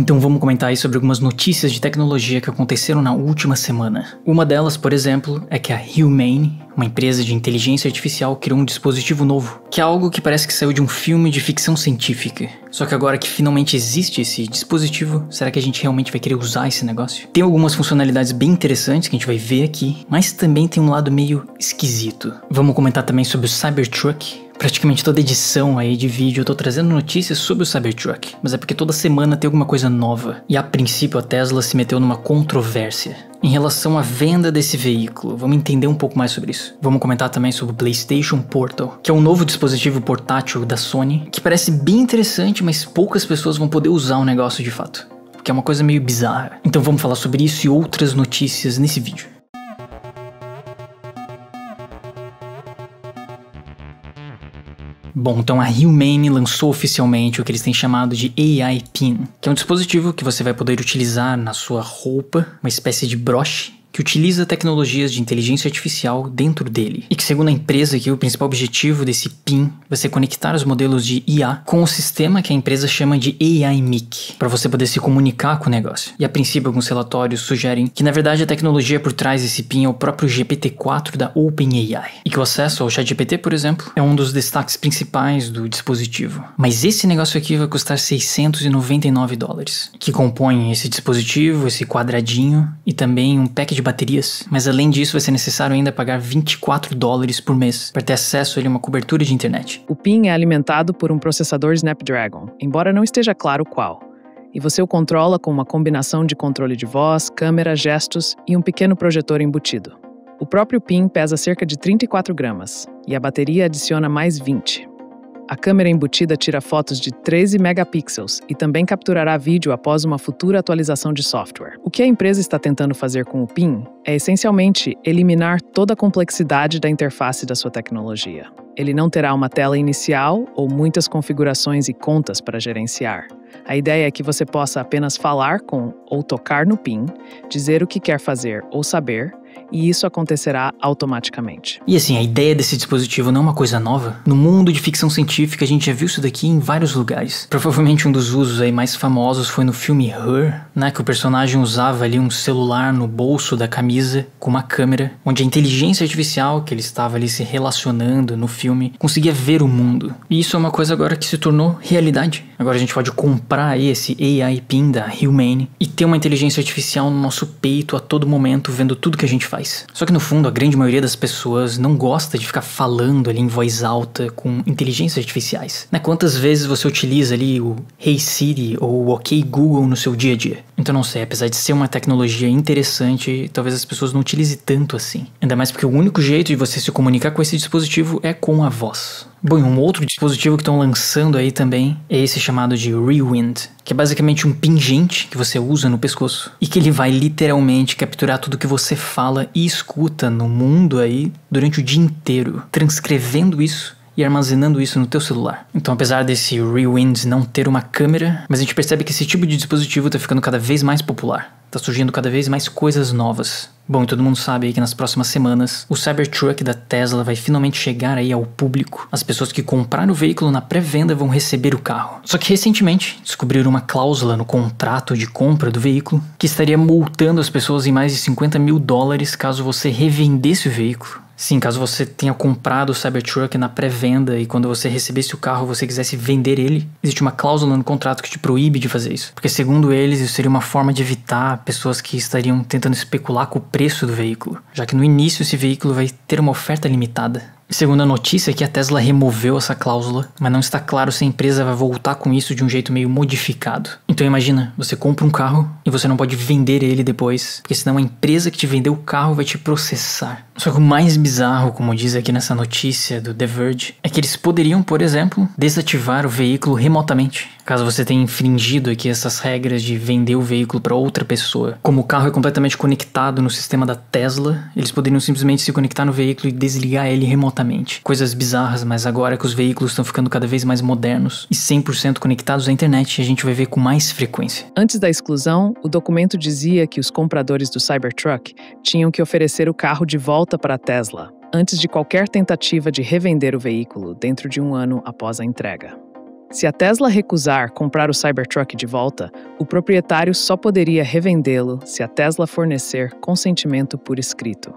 Então vamos comentar aí sobre algumas notícias de tecnologia que aconteceram na última semana. Uma delas, por exemplo, é que a Humane, uma empresa de inteligência artificial, criou um dispositivo novo, que é algo que parece que saiu de um filme de ficção científica. Só que agora que finalmente existe esse dispositivo, será que a gente realmente vai querer usar esse negócio? Tem algumas funcionalidades bem interessantes que a gente vai ver aqui, mas também tem um lado meio esquisito. Vamos comentar também sobre o Cybertruck, praticamente toda edição aí de vídeo eu tô trazendo notícias sobre o Cybertruck, mas é porque toda semana tem alguma coisa nova. E a princípio a Tesla se meteu numa controvérsia em relação à venda desse veículo. Vamos entender um pouco mais sobre isso. Vamos comentar também sobre o PlayStation Portal, que é um novo dispositivo portátil da Sony, que parece bem interessante, mas poucas pessoas vão poder usar o negócio de fato, o que é uma coisa meio bizarra. Então vamos falar sobre isso e outras notícias nesse vídeo. Bom, então a Humane lançou oficialmente o que eles têm chamado de AI Pin, que é um dispositivo que você vai poder utilizar na sua roupa, uma espécie de broche que utiliza tecnologias de inteligência artificial dentro dele, e que, segundo a empresa, aqui, o principal objetivo desse PIN vai ser conectar os modelos de IA com o sistema que a empresa chama de AI MIC, para você poder se comunicar com o negócio. E a princípio, alguns relatórios sugerem que, na verdade, a tecnologia por trás desse PIN é o próprio GPT-4 da OpenAI, e que o acesso ao ChatGPT, por exemplo, é um dos destaques principais do dispositivo. Mas esse negócio aqui vai custar 699 dólares, que compõe esse dispositivo, esse quadradinho e também um pack de baterias, mas além disso vai ser necessário ainda pagar 24 dólares por mês para ter acesso a uma cobertura de internet. O PIN é alimentado por um processador Snapdragon, embora não esteja claro qual. E você o controla com uma combinação de controle de voz, câmera, gestos e um pequeno projetor embutido. O próprio PIN pesa cerca de 34 gramas e a bateria adiciona mais 20. A câmera embutida tira fotos de 13 megapixels e também capturará vídeo após uma futura atualização de software. O que a empresa está tentando fazer com o PIN é essencialmente eliminar toda a complexidade da interface da sua tecnologia. Ele não terá uma tela inicial ou muitas configurações e contas para gerenciar. A ideia é que você possa apenas falar com ou tocar no PIN, dizer o que quer fazer ou saber, e isso acontecerá automaticamente. E assim, a ideia desse dispositivo não é uma coisa nova? No mundo de ficção científica, a gente já viu isso daqui em vários lugares. Provavelmente um dos usos aí mais famosos foi no filme Her, né, que o personagem usava ali um celular no bolso da camisa com uma câmera, onde a inteligência artificial que ele estava ali se relacionando no filme conseguia ver o mundo. E isso é uma coisa agora que se tornou realidade. Agora a gente pode comprar esse AI PIN da Humane e ter uma inteligência artificial no nosso peito a todo momento, vendo tudo que a gente faz. Só que no fundo, a grande maioria das pessoas não gosta de ficar falando ali em voz alta com inteligências artificiais. Né? Quantas vezes você utiliza ali o Hey Siri ou o OK Google no seu dia a dia? Então não sei, apesar de ser uma tecnologia interessante, talvez as pessoas não utilize tanto assim. Ainda mais porque o único jeito de você se comunicar com esse dispositivo é com a voz. Bom, um outro dispositivo que estão lançando aí também é esse chamado de Rewind, que é basicamente um pingente que você usa no pescoço e que ele vai literalmente capturar tudo que você fala e escuta no mundo aí durante o dia inteiro, transcrevendo isso e armazenando isso no teu celular. Então apesar desse Rewind não ter uma câmera, mas a gente percebe que esse tipo de dispositivo está ficando cada vez mais popular. Está surgindo cada vez mais coisas novas. Bom, e todo mundo sabe aí que nas próximas semanas o Cybertruck da Tesla vai finalmente chegar aí ao público. As pessoas que compraram o veículo na pré-venda vão receber o carro. Só que recentemente descobriram uma cláusula no contrato de compra do veículo que estaria multando as pessoas em mais de 50 mil dólares caso você revendesse o veículo. Sim, caso você tenha comprado o Cybertruck na pré-venda e quando você recebesse o carro você quisesse vender ele, existe uma cláusula no contrato que te proíbe de fazer isso. Porque, segundo eles, isso seria uma forma de evitar pessoas que estariam tentando especular com o preço do veículo, já que no início esse veículo vai ter uma oferta limitada. Segunda notícia, é que a Tesla removeu essa cláusula, mas não está claro se a empresa vai voltar com isso de um jeito meio modificado. Então imagina, você compra um carro e você não pode vender ele depois, porque senão a empresa que te vendeu o carro vai te processar. Só que o mais bizarro, como diz aqui nessa notícia do The Verge, é que eles poderiam, por exemplo, desativar o veículo remotamente caso você tenha infringido aqui essas regras de vender o veículo para outra pessoa. Como o carro é completamente conectado no sistema da Tesla, eles poderiam simplesmente se conectar no veículo e desligar ele remotamente. Coisas bizarras, mas agora que os veículos estão ficando cada vez mais modernos e 100% conectados à internet, a gente vai ver com mais frequência. Antes da exclusão, o documento dizia que os compradores do Cybertruck tinham que oferecer o carro de volta para a Tesla antes de qualquer tentativa de revender o veículo dentro de um ano após a entrega. Se a Tesla recusar comprar o Cybertruck de volta, o proprietário só poderia revendê-lo se a Tesla fornecer consentimento por escrito.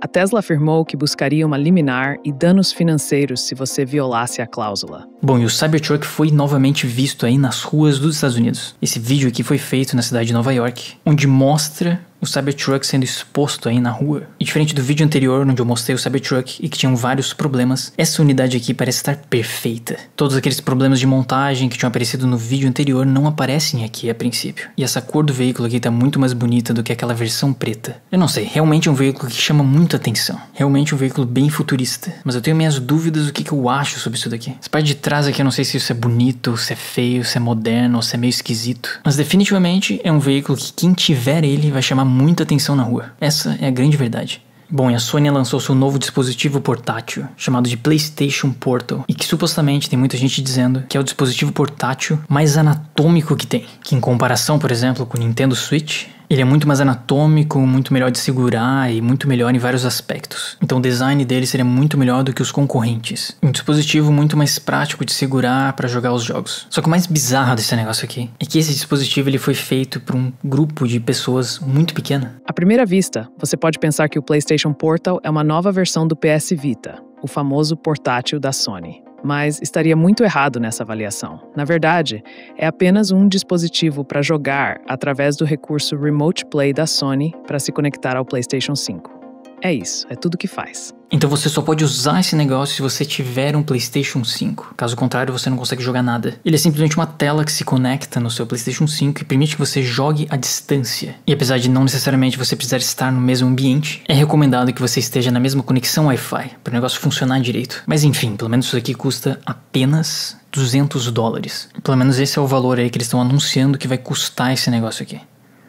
A Tesla afirmou que buscaria uma liminar e danos financeiros se você violasse a cláusula. Bom, e o Cybertruck foi novamente visto aí nas ruas dos Estados Unidos. Esse vídeo aqui foi feito na cidade de Nova York, onde mostra o Cybertruck sendo exposto aí na rua. E diferente do vídeo anterior, onde eu mostrei o Cybertruck e que tinham vários problemas, essa unidade aqui parece estar perfeita. Todos aqueles problemas de montagem que tinham aparecido no vídeo anterior não aparecem aqui a princípio. E essa cor do veículo aqui tá muito mais bonita do que aquela versão preta. Eu não sei, realmente é um veículo que chama muita atenção. Realmente é um veículo bem futurista. Mas eu tenho minhas dúvidas do que, que eu acho sobre isso daqui. Essa parte de trás aqui eu não sei se isso é bonito, se é feio, se é moderno, se é meio esquisito. Mas definitivamente é um veículo que quem tiver ele vai chamar muita atenção na rua. Essa é a grande verdade. Bom, e a Sony lançou seu novo dispositivo portátil, chamado de PlayStation Portal, e que supostamente tem muita gente dizendo que é o dispositivo portátil mais anatômico que tem, que em comparação, por exemplo, com o Nintendo Switch, ele é muito mais anatômico, muito melhor de segurar e muito melhor em vários aspectos. Então o design dele seria muito melhor do que os concorrentes. Um dispositivo muito mais prático de segurar para jogar os jogos. Só que o mais bizarro desse negócio aqui é que esse dispositivo ele foi feito por um grupo de pessoas muito pequena. À primeira vista, você pode pensar que o PlayStation Portal é uma nova versão do PS Vita, o famoso portátil da Sony mas estaria muito errado nessa avaliação. Na verdade, é apenas um dispositivo para jogar através do recurso Remote Play da Sony para se conectar ao PlayStation 5. É isso, é tudo que faz. Então você só pode usar esse negócio se você tiver um PlayStation 5. Caso contrário, você não consegue jogar nada. Ele é simplesmente uma tela que se conecta no seu PlayStation 5 e permite que você jogue à distância. E apesar de não necessariamente você precisar estar no mesmo ambiente, é recomendado que você esteja na mesma conexão Wi-Fi para o negócio funcionar direito. Mas enfim, pelo menos isso aqui custa apenas 200 dólares. Pelo menos esse é o valor aí que eles estão anunciando que vai custar esse negócio aqui.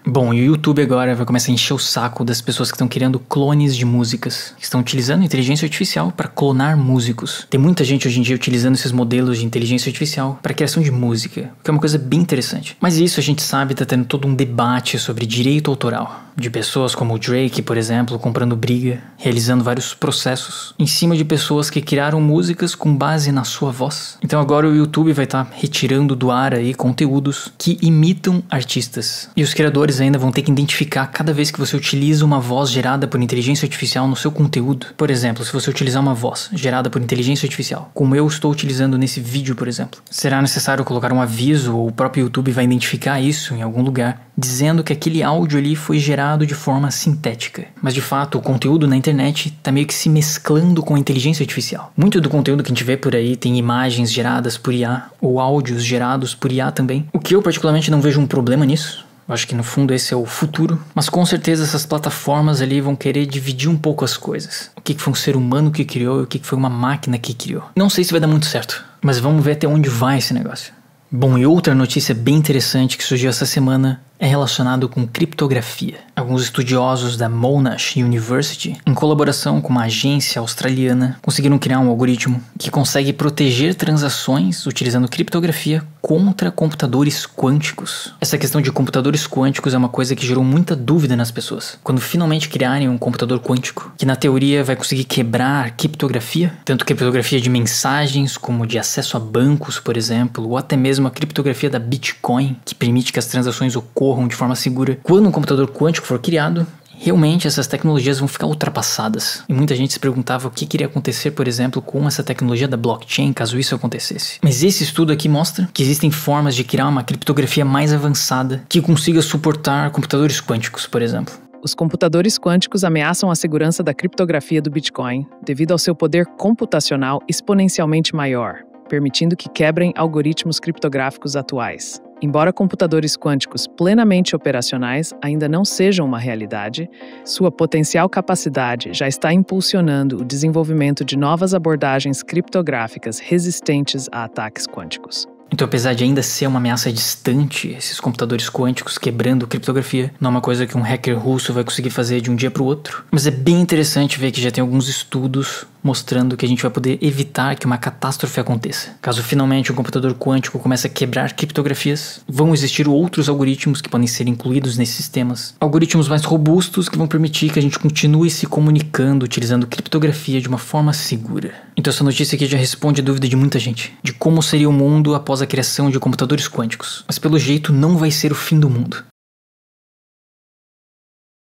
Bom, e o YouTube agora vai começar a encher o saco das pessoas que estão criando clones de músicas, que estão utilizando inteligência artificial para clonar músicos. Tem muita gente hoje em dia utilizando esses modelos de inteligência artificial para criação de música, o que é uma coisa bem interessante. Mas isso a gente sabe está tendo todo um debate sobre direito autoral, de pessoas como o Drake, por exemplo, comprando briga, realizando vários processos em cima de pessoas que criaram músicas com base na sua voz. Então agora o YouTube vai estar tá retirando do ar aí conteúdos que imitam artistas. E os criadores ainda vão ter que identificar cada vez que você utiliza uma voz gerada por inteligência artificial no seu conteúdo. Por exemplo, se você utilizar uma voz gerada por inteligência artificial, como eu estou utilizando nesse vídeo, por exemplo, será necessário colocar um aviso ou o próprio YouTube vai identificar isso em algum lugar, dizendo que aquele áudio ali foi gerado de forma sintética. Mas de fato, o conteúdo na internet está meio que se mesclando com a inteligência artificial. Muito do conteúdo que a gente vê por aí tem imagens geradas por IA ou áudios gerados por IA também. O que eu particularmente não vejo um problema nisso. Eu acho que no fundo esse é o futuro. Mas com certeza essas plataformas ali vão querer dividir um pouco as coisas. O que, foi um ser humano que criou e o que foi uma máquina que criou. Não sei se vai dar muito certo, mas vamos ver até onde vai esse negócio. Bom, e outra notícia bem interessante que surgiu essa semana é relacionado com criptografia. Alguns estudiosos da Monash University, em colaboração com uma agência australiana, conseguiram criar um algoritmo que consegue proteger transações utilizando criptografia contra computadores quânticos. Essa questão de computadores quânticos é uma coisa que gerou muita dúvida nas pessoas. Quando finalmente criarem um computador quântico, que na teoria vai conseguir quebrar criptografia, tanto criptografia de mensagens como de acesso a bancos, por exemplo, ou até mesmo a criptografia da Bitcoin, que permite que as transações ocorram ocorram de forma segura quando um computador quântico for criado, Realmente essas tecnologias vão ficar ultrapassadas. E muita gente se perguntava o que iria acontecer, por exemplo, com essa tecnologia da blockchain caso isso acontecesse. Mas esse estudo aqui mostra que existem formas de criar uma criptografia mais avançada que consiga suportar computadores quânticos, por exemplo. Os computadores quânticos ameaçam a segurança da criptografia do Bitcoin devido ao seu poder computacional exponencialmente maior, permitindo que quebrem algoritmos criptográficos atuais. Embora computadores quânticos plenamente operacionais ainda não sejam uma realidade, sua potencial capacidade já está impulsionando o desenvolvimento de novas abordagens criptográficas resistentes a ataques quânticos. Então, apesar de ainda ser uma ameaça distante, esses computadores quânticos quebrando criptografia não é uma coisa que um hacker russo vai conseguir fazer de um dia para o outro. Mas é bem interessante ver que já tem alguns estudos mostrando que a gente vai poder evitar que uma catástrofe aconteça. Caso finalmente um computador quântico comece a quebrar criptografias, vão existir outros algoritmos que podem ser incluídos nesses sistemas. Algoritmos mais robustos que vão permitir que a gente continue se comunicando utilizando criptografia de uma forma segura. Então essa notícia aqui já responde a dúvida de muita gente de como seria o mundo após a a criação de computadores quânticos, mas pelo jeito não vai ser o fim do mundo.